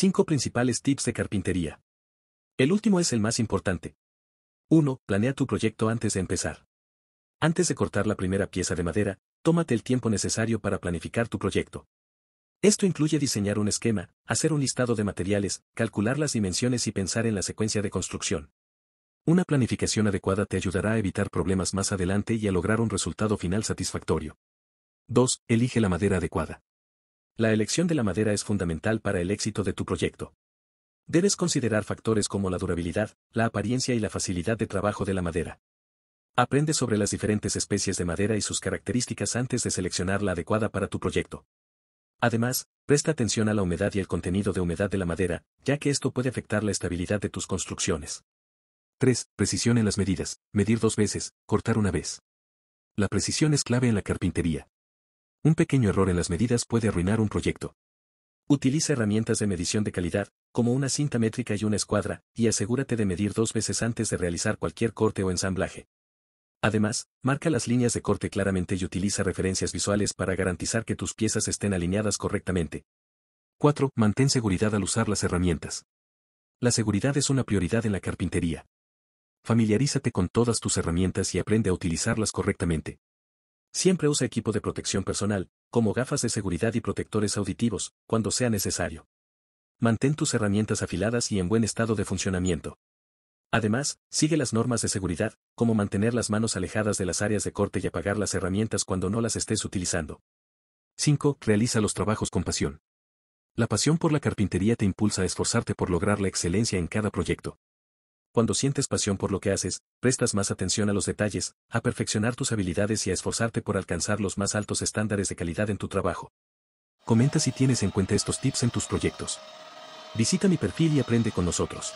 Cinco principales tips de carpintería. El último es el más importante. 1. Planea tu proyecto antes de empezar. Antes de cortar la primera pieza de madera, tómate el tiempo necesario para planificar tu proyecto. Esto incluye diseñar un esquema, hacer un listado de materiales, calcular las dimensiones y pensar en la secuencia de construcción. Una planificación adecuada te ayudará a evitar problemas más adelante y a lograr un resultado final satisfactorio. 2. Elige la madera adecuada. La elección de la madera es fundamental para el éxito de tu proyecto. Debes considerar factores como la durabilidad, la apariencia y la facilidad de trabajo de la madera. Aprende sobre las diferentes especies de madera y sus características antes de seleccionar la adecuada para tu proyecto. Además, presta atención a la humedad y el contenido de humedad de la madera, ya que esto puede afectar la estabilidad de tus construcciones. 3. Precisión en las medidas. Medir dos veces, cortar una vez. La precisión es clave en la carpintería. Un pequeño error en las medidas puede arruinar un proyecto. Utiliza herramientas de medición de calidad, como una cinta métrica y una escuadra, y asegúrate de medir dos veces antes de realizar cualquier corte o ensamblaje. Además, marca las líneas de corte claramente y utiliza referencias visuales para garantizar que tus piezas estén alineadas correctamente. 4. Mantén seguridad al usar las herramientas. La seguridad es una prioridad en la carpintería. Familiarízate con todas tus herramientas y aprende a utilizarlas correctamente. Siempre usa equipo de protección personal, como gafas de seguridad y protectores auditivos, cuando sea necesario. Mantén tus herramientas afiladas y en buen estado de funcionamiento. Además, sigue las normas de seguridad, como mantener las manos alejadas de las áreas de corte y apagar las herramientas cuando no las estés utilizando. 5. Realiza los trabajos con pasión. La pasión por la carpintería te impulsa a esforzarte por lograr la excelencia en cada proyecto. Cuando sientes pasión por lo que haces, prestas más atención a los detalles, a perfeccionar tus habilidades y a esforzarte por alcanzar los más altos estándares de calidad en tu trabajo. Comenta si tienes en cuenta estos tips en tus proyectos. Visita mi perfil y aprende con nosotros.